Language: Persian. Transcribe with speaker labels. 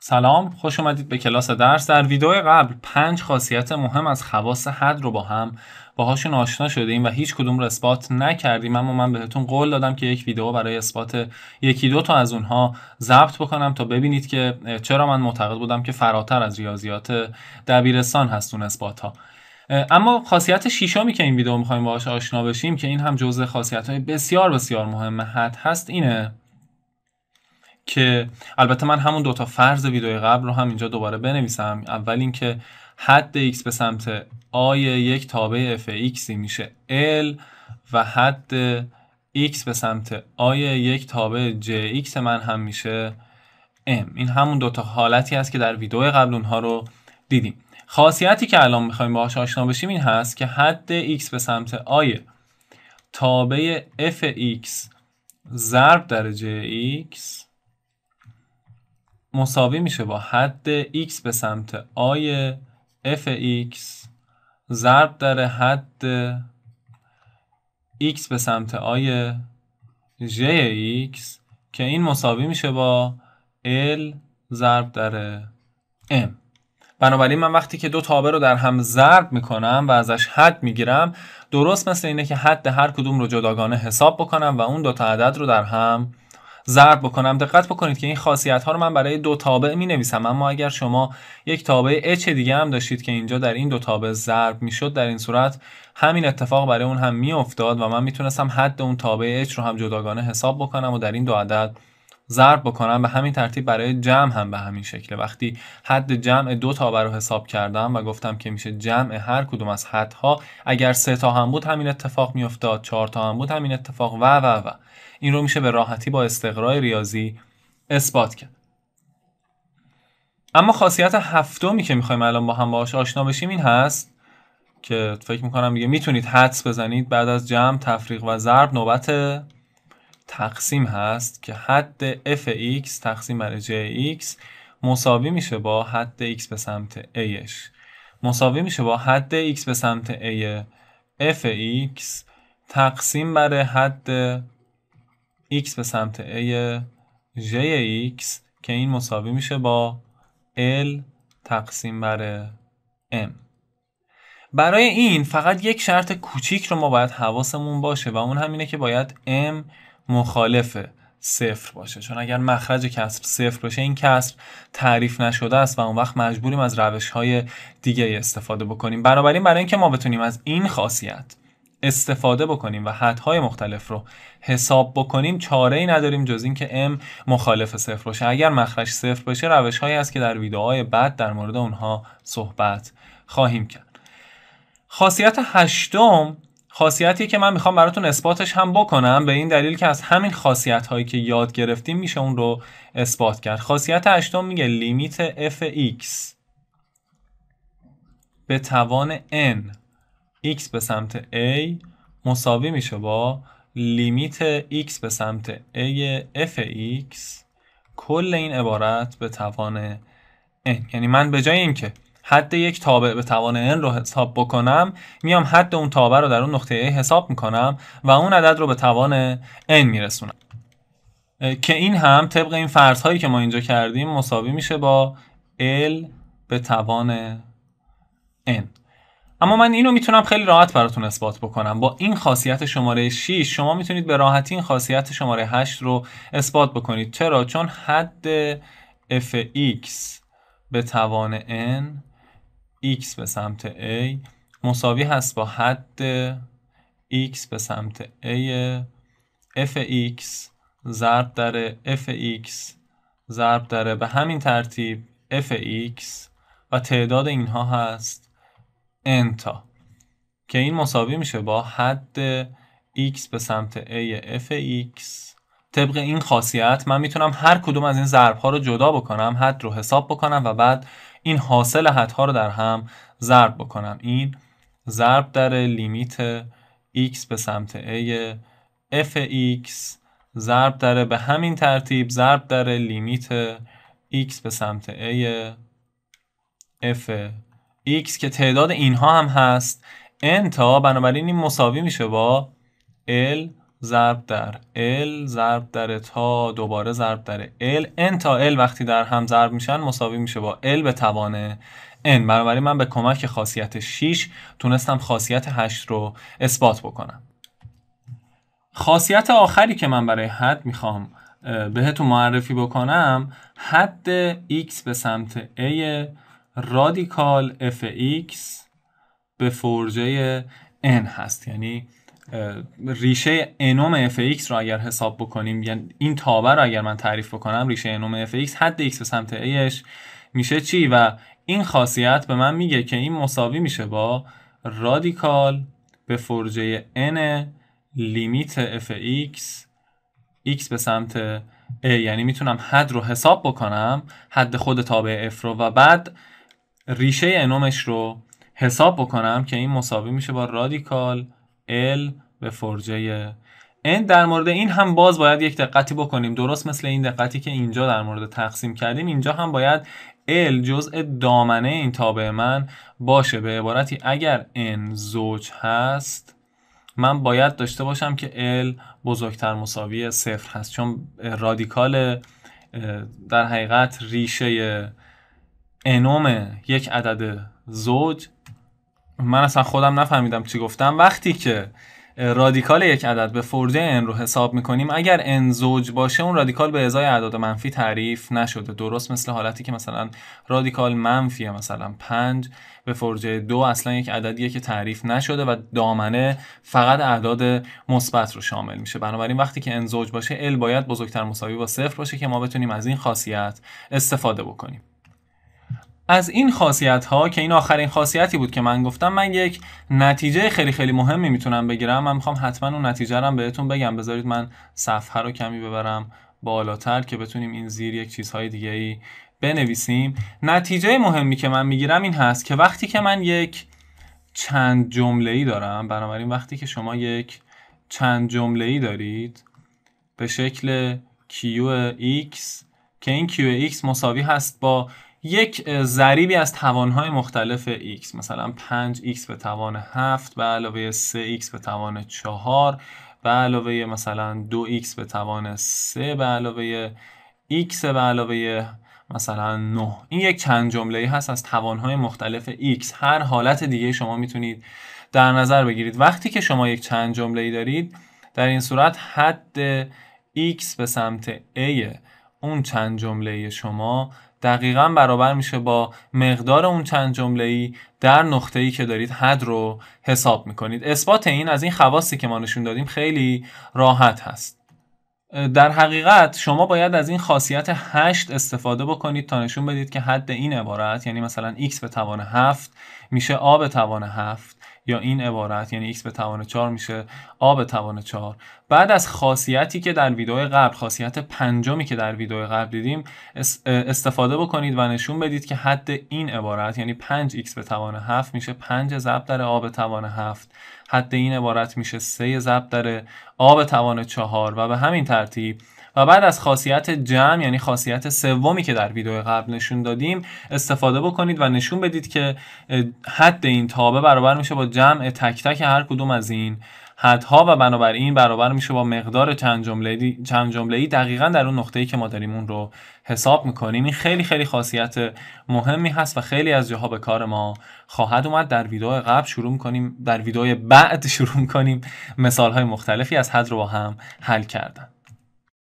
Speaker 1: سلام خوش اومدید به کلاس درس در ویدیو قبل پنج خاصیت مهم از خواص حد رو با هم باهاشون آشنا شدیم و هیچ کدوم رو اثبات نکردیم اما من بهتون قول دادم که یک ویدیو برای اثبات یکی دو تا از اونها ضبط بکنم تا ببینید که چرا من معتقد بودم که فراتر از ریاضیات دبیرستان هست اون اثبات ها اما خاصیت شیشمی که این ویدیو میخوایم باهاش آشنا بشیم که این هم جزء خاصیت های بسیار بسیار مهم حد هست اینه که البته من همون دو تا فرض ویدیو قبل رو هم اینجا دوباره بنویسم اول اینکه حد x به سمت آی یک تابع f x میشه L و حد x به سمت آی یک تابع j x من هم میشه M این همون دوتا حالتی هست که در ویدیو قبل اونها رو دیدیم خاصیتی که الان میخوایم باهاش آشنا بشیم این هست که حد x به سمت آی تابع f x ضرب در j x مساوی میشه با حد x به سمت آی f x ضرب در حد x به سمت آی j x که این مساوی میشه با ال ضرب در m بنابراین من وقتی که دو تابه رو در هم ضرب میکنم و ازش حد میگیرم درست مثل اینه که حد هر کدوم رو جداگانه حساب بکنم و اون دو تا عدد رو در هم ضرب بکنم دقت بکنید که این خاصیت ها رو من برای دو تابع می نویسم اما اگر شما یک تابع اچ دیگه هم داشتید که اینجا در این دو تابع ضرب شد در این صورت همین اتفاق برای اون هم می افتاد و من میتونستم حد اون تابع اچ رو هم جداگانه حساب بکنم و در این دو عدد ضرب بکنم به همین ترتیب برای جمع هم به همین شکله وقتی حد جمع دو تا رو حساب کردم و گفتم که میشه جمع هر کدوم از حدها اگر سه تا هم بود همین اتفاق میافتاد چهار تا هم بود همین اتفاق و و و این رو میشه به راحتی با استقرای ریاضی اثبات کرد اما خاصیت هفتمی که میخوایم الان با هم باهاش آشنا بشیم این هست که فکر میکنم دیگه میتونید حدس بزنید بعد از جمع تفریق و ضرب نوبت تقسیم هست که حد f x تقسیم بر j x مساوی میشه با حد x به سمت Aش مساوی میشه با حد x به سمت a f x تقسیم بر حد x به سمت a j x که این مساوی میشه با l تقسیم بر m برای این فقط یک شرط کوچیک رو ما باید حواسمون باشه و اون همینه که باید m مخالف صفر باشه چون اگر مخرج کسر صفر باشه این کسر تعریف نشده است و اون وقت مجبوریم از روش های دیگه استفاده بکنیم بنابراین برای اینکه ما بتونیم از این خاصیت استفاده بکنیم و حدهای مختلف رو حساب بکنیم چاره ای نداریم جز اینکه M مخالف صفر باشه اگر مخرج صفر باشه روش هایی است که در ویدئوهای بعد در مورد اونها صحبت خواهیم کرد خاصیت هشتم خاصیتی که من میخوام براتون اثباتش هم بکنم به این دلیل که از همین خاصیت هایی که یاد گرفتیم میشه اون رو اثبات کرد خاصیت هشتم میگه لیمیت f(x) به توان n x به سمت a مساوی میشه با لیمیت x به سمت a f(x) کل این عبارت به توان n یعنی من به جای اینکه حد یک تابع به توان n رو حساب بکنم میام حد اون تابع رو در اون نقطه A حساب میکنم و اون عدد رو به توان n میرسونم که این هم طبق این فرض هایی که ما اینجا کردیم مساوی میشه با L به توان n اما من اینو میتونم خیلی راحت براتون اثبات بکنم با این خاصیت شماره 6 شما میتونید به راحتی این خاصیت شماره 8 رو اثبات بکنید چرا چون حد Fx به توان n x به سمت a مساوی هست با حد x به سمت a fx ضرب در fx ضرب در به همین ترتیب fx و تعداد اینها هست n تا که این مساوی میشه با حد x به سمت a fx طبق این خاصیت من میتونم هر کدوم از این ضرب ها رو جدا بکنم حد رو حساب بکنم و بعد این حاصل حد ها رو در هم ضرب بکنم این ضرب در لیمیت x به سمت a f x ضرب داره به همین ترتیب ضرب در لیمیت x به سمت a f x که تعداد اینها هم هست n تا بنابراین این مساوی میشه با l ضرب در L ضرب در تا دوباره ضرب در ال n تا L وقتی در هم ضرب میشن مساوی میشه با ال به توان n بنابراین من به کمک خاصیت 6 تونستم خاصیت 8 رو اثبات بکنم خاصیت آخری که من برای حد میخوام بهتون معرفی بکنم حد x به سمت a رادیکال f x به فرجه n هست یعنی ریشه انوم ایکس رو اگر حساب بکنیم یعنی این تابه رو اگر من تعریف بکنم ریشه انوم ایکس حد ایکس به سمت aش میشه چی و این خاصیت به من میگه که این مساوی میشه با رادیکال به فرجه n لیمیت ایکس x به سمت a یعنی میتونم حد رو حساب بکنم حد خود تابع f رو و بعد ریشه انومش رو حساب بکنم که این مساوی میشه با رادیکال L به فرجه n در مورد این هم باز باید یک دقتی بکنیم درست مثل این دقتی که اینجا در مورد تقسیم کردیم اینجا هم باید ال جزء دامنه این تابع من باشه به عبارتی اگر n زوج هست من باید داشته باشم که L بزرگتر مساوی صفر هست چون رادیکال در حقیقت ریشه انوم یک عدد زوج من اصلا خودم نفهمیدم چی گفتم وقتی که رادیکال یک عدد به فرجه ان رو حساب میکنیم اگر ان زوج باشه اون رادیکال به ازای اعداد منفی تعریف نشده درست مثل حالتی که مثلا رادیکال منفیه مثلا 5 به فرجه دو اصلا یک عددیه که تعریف نشده و دامنه فقط اعداد مثبت رو شامل میشه بنابراین وقتی که ان زوج باشه ال باید بزرگتر مساوی با صفر باشه که ما بتونیم از این خاصیت استفاده بکنیم از این خاصیت ها که این آخرین خاصیتی بود که من گفتم من یک نتیجه خیلی خیلی مهمی میتونم بگیرم من میخوام حتما اون نتیجه رو بهتون بگم بذارید من صفحه رو کمی ببرم بالاتر که بتونیم این زیر یک چیزهای دیگه ای بنویسیم نتیجه مهمی که من میگیرم این هست که وقتی که من یک چند جمله ای دارم بنابراین وقتی که شما یک چند جمله ای دارید به شکل Qx x که این Qx مساوی هست با یک ضریبی از توانهای مختلف x مثلا 5x به توان 7 به علاوه 3x به توان 4 به علاوه مثلا 2x به توان 3 به علاوه x به علاوه مثلا 9 این یک چند جمله هست از توانهای مختلف x هر حالت دیگه شما میتونید در نظر بگیرید وقتی که شما یک چند جمله دارید در این صورت حد x به سمت a اون چند جمله شما دقیقا برابر میشه با مقدار اون چند جمله ای در نقطه ای که دارید حد رو حساب میکنید اثبات این از این خواصی که ما نشون دادیم خیلی راحت هست در حقیقت شما باید از این خاصیت 8 استفاده بکنید تا نشون بدید که حد این عبارت یعنی مثلا x به توان 7 میشه a به توان 7 یا این عبارت یعنی x به توان 4 میشه a به توان 4 بعد از خاصیتی که در ویدیو قبل خاصیت پنجمی که در ویدیو قبل دیدیم استفاده بکنید و نشون بدید که حد این عبارت یعنی 5x به توان 7 میشه 5 ضرب در a به توان 7 حد این عبارت میشه 3 ضرب در a به توان 4 و به همین ترتیب و بعد از خاصیت جمع یعنی خاصیت سومی که در ویدیو قبل نشون دادیم استفاده بکنید و نشون بدید که حد این تابه برابر میشه با جمع تک تک هر کدوم از این حدها و بنابراین برابر میشه با مقدار چند جمله چند دقیقا در اون نقطه ای که ما داریم اون رو حساب میکنیم این خیلی خیلی خاصیت مهمی هست و خیلی از جاها به کار ما خواهد اومد در ویدیو قبل شروع میکنیم در ویدیو بعد شروع کنیم مثال های مختلفی از حد رو با هم حل کردن